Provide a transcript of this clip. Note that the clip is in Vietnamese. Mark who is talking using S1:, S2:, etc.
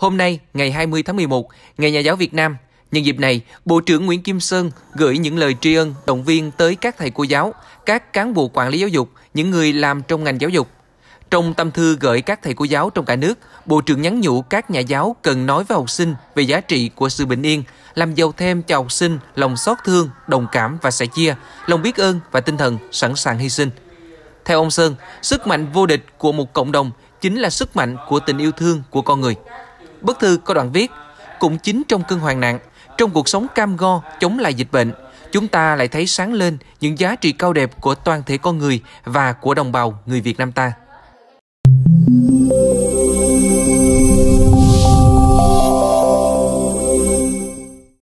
S1: Hôm nay, ngày 20 tháng 11, Ngày Nhà giáo Việt Nam, nhân dịp này, Bộ trưởng Nguyễn Kim Sơn gửi những lời tri ân, động viên tới các thầy cô giáo, các cán bộ quản lý giáo dục, những người làm trong ngành giáo dục. Trong tâm thư gửi các thầy cô giáo trong cả nước, Bộ trưởng nhắn nhủ các nhà giáo cần nói với học sinh về giá trị của sự bình yên, làm giàu thêm cho học sinh lòng xót thương, đồng cảm và sẻ chia, lòng biết ơn và tinh thần sẵn sàng hy sinh. Theo ông Sơn, sức mạnh vô địch của một cộng đồng chính là sức mạnh của tình yêu thương của con người. Bức thư có đoạn viết, cũng chính trong cơn hoạn nạn, trong cuộc sống cam go chống lại dịch bệnh, chúng ta lại thấy sáng lên những giá trị cao đẹp của toàn thể con người và của đồng bào người Việt Nam ta.